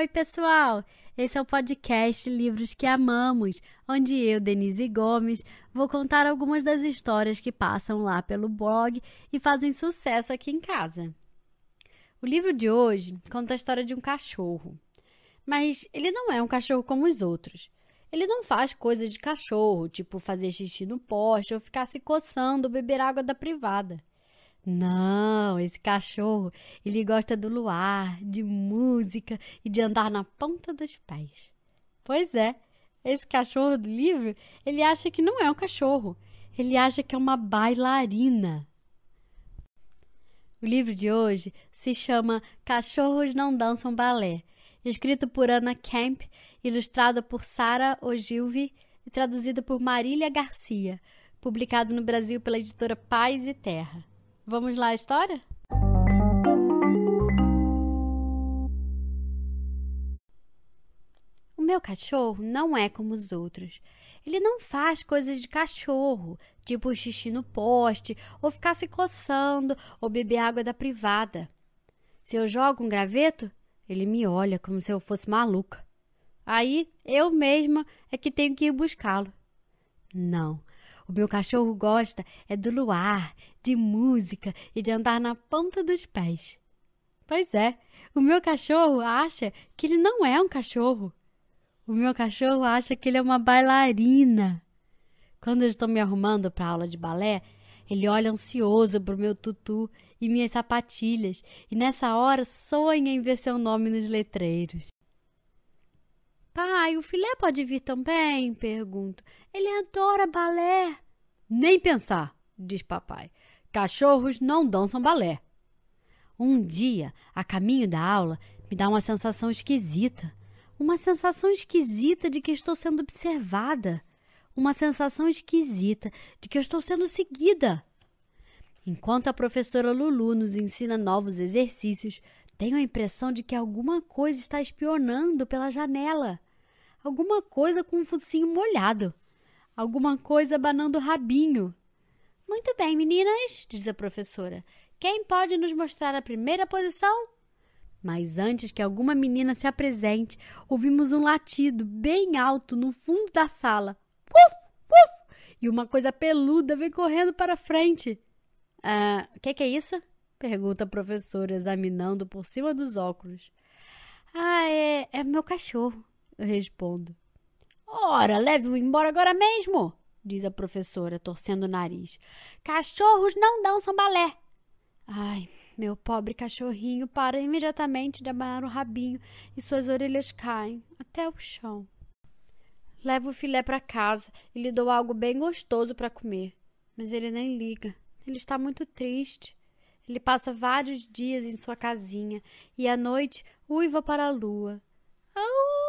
Oi, pessoal! Esse é o podcast Livros que Amamos, onde eu, Denise Gomes, vou contar algumas das histórias que passam lá pelo blog e fazem sucesso aqui em casa. O livro de hoje conta a história de um cachorro, mas ele não é um cachorro como os outros. Ele não faz coisas de cachorro, tipo fazer xixi no poste ou ficar se coçando ou beber água da privada. Não, esse cachorro, ele gosta do luar, de música e de andar na ponta dos pés. Pois é, esse cachorro do livro, ele acha que não é um cachorro. Ele acha que é uma bailarina. O livro de hoje se chama Cachorros Não Dançam Balé, escrito por Ana Kemp, ilustrado por Sara Ogilvy e traduzido por Marília Garcia, publicado no Brasil pela editora Paz e Terra. Vamos lá a história? O meu cachorro não é como os outros. Ele não faz coisas de cachorro, tipo xixi no poste, ou ficar se coçando, ou beber água da privada. Se eu jogo um graveto, ele me olha como se eu fosse maluca. Aí eu mesma é que tenho que ir buscá-lo. Não, o meu cachorro gosta é do luar, de música e de andar na ponta dos pés. Pois é, o meu cachorro acha que ele não é um cachorro. O meu cachorro acha que ele é uma bailarina. Quando eu estou me arrumando para aula de balé, ele olha ansioso para o meu tutu e minhas sapatilhas, e nessa hora sonha em ver seu nome nos letreiros. Pai, o filé pode vir também? Pergunto. Ele adora balé. Nem pensar, diz papai. Cachorros não dançam balé. Um dia, a caminho da aula, me dá uma sensação esquisita. Uma sensação esquisita de que estou sendo observada. Uma sensação esquisita de que estou sendo seguida. Enquanto a professora Lulu nos ensina novos exercícios, tenho a impressão de que alguma coisa está espionando pela janela. Alguma coisa com um focinho molhado. Alguma coisa abanando o rabinho. Muito bem, meninas, diz a professora. Quem pode nos mostrar a primeira posição? Mas antes que alguma menina se apresente, ouvimos um latido bem alto no fundo da sala. Puf, puf! E uma coisa peluda vem correndo para frente. Ah, o que, que é isso? Pergunta a professora, examinando por cima dos óculos. Ah, é, é meu cachorro, eu respondo. Ora, leve-o embora agora mesmo! diz a professora, torcendo o nariz. Cachorros não dão sambalé. Ai, meu pobre cachorrinho para imediatamente de abanar o rabinho e suas orelhas caem até o chão. Levo o filé para casa e lhe dou algo bem gostoso para comer, mas ele nem liga. Ele está muito triste. Ele passa vários dias em sua casinha e à noite uiva para a lua. Au!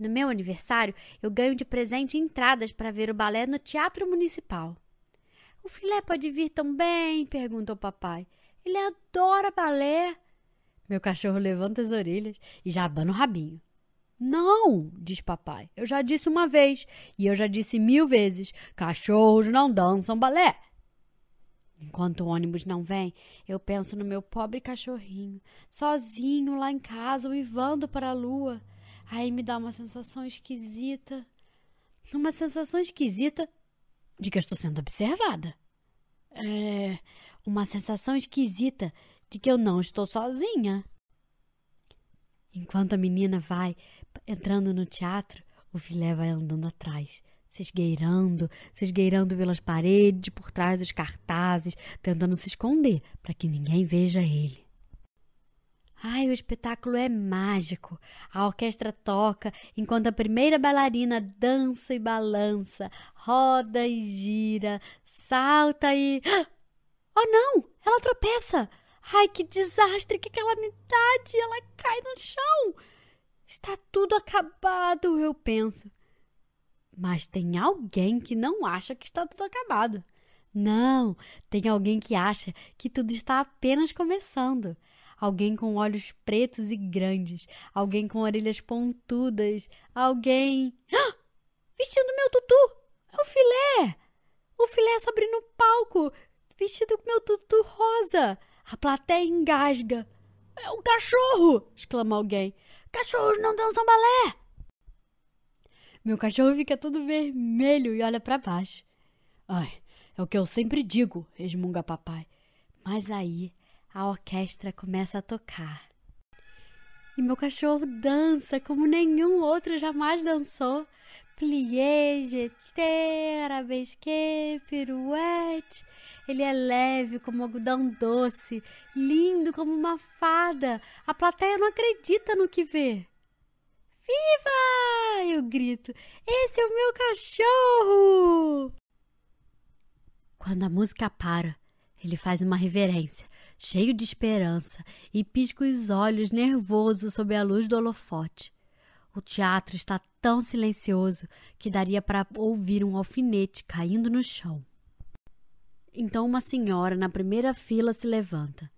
No meu aniversário, eu ganho de presente entradas para ver o balé no Teatro Municipal. O filé pode vir também? perguntou papai. Ele adora balé. Meu cachorro levanta as orelhas e já abana o rabinho. Não, diz papai. Eu já disse uma vez e eu já disse mil vezes: cachorros não dançam balé. Enquanto o ônibus não vem, eu penso no meu pobre cachorrinho, sozinho lá em casa, uivando para a lua. Aí me dá uma sensação esquisita. Uma sensação esquisita de que eu estou sendo observada. É uma sensação esquisita de que eu não estou sozinha. Enquanto a menina vai entrando no teatro, o filé vai andando atrás, se esgueirando, se esgueirando pelas paredes, por trás dos cartazes, tentando se esconder para que ninguém veja ele. Ai, o espetáculo é mágico. A orquestra toca enquanto a primeira bailarina dança e balança, roda e gira, salta e. Oh não! Ela tropeça! Ai, que desastre, que calamidade! Ela cai no chão! Está tudo acabado, eu penso. Mas tem alguém que não acha que está tudo acabado. Não, tem alguém que acha que tudo está apenas começando alguém com olhos pretos e grandes, alguém com orelhas pontudas, alguém. Ah! Vestindo meu tutu! É o filé! O filé é sobre no palco, vestido com meu tutu rosa! A plateia engasga. É um cachorro! exclama alguém. Cachorros não dançam balé! Meu cachorro fica todo vermelho e olha para baixo. Ai, é o que eu sempre digo, resmunga papai. Mas aí a orquestra começa a tocar. E meu cachorro dança como nenhum outro jamais dançou. Plié, jeté, arabesque, pirouette. Ele é leve como algodão doce, lindo como uma fada. A plateia não acredita no que vê. Viva! Eu grito. Esse é o meu cachorro! Quando a música para, ele faz uma reverência cheio de esperança, e pisco os olhos nervoso sob a luz do holofote. O teatro está tão silencioso que daria para ouvir um alfinete caindo no chão. Então uma senhora na primeira fila se levanta.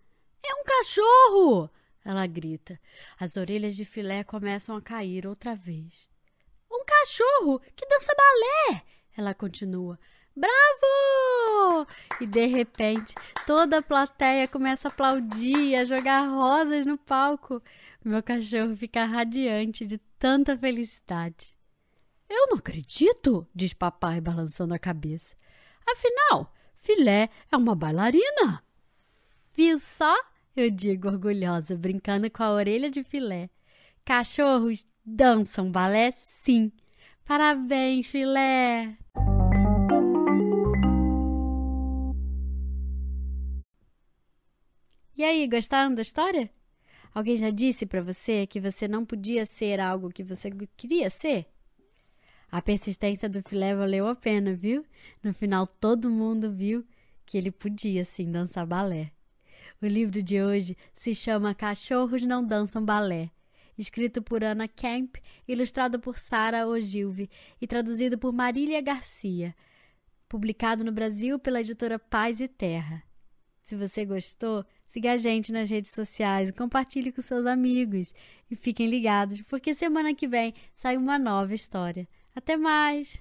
É um cachorro! Ela grita. As orelhas de filé começam a cair outra vez. Um cachorro que dança balé! Ela continua bravo! E de repente, toda a plateia começa a aplaudir, a jogar rosas no palco. Meu cachorro fica radiante de tanta felicidade. Eu não acredito, diz papai balançando a cabeça. Afinal, filé é uma bailarina. Viu só? Eu digo orgulhosa, brincando com a orelha de filé. Cachorros dançam balé, sim. Parabéns, filé! E aí, gostaram da história? Alguém já disse para você que você não podia ser algo que você queria ser? A persistência do filé valeu a pena, viu? No final, todo mundo viu que ele podia sim dançar balé. O livro de hoje se chama Cachorros Não Dançam Balé, escrito por Ana Kemp, ilustrado por Sara Ogilvy e traduzido por Marília Garcia, publicado no Brasil pela editora Paz e Terra. Se você gostou, siga a gente nas redes sociais e compartilhe com seus amigos. E fiquem ligados, porque semana que vem sai uma nova história. Até mais!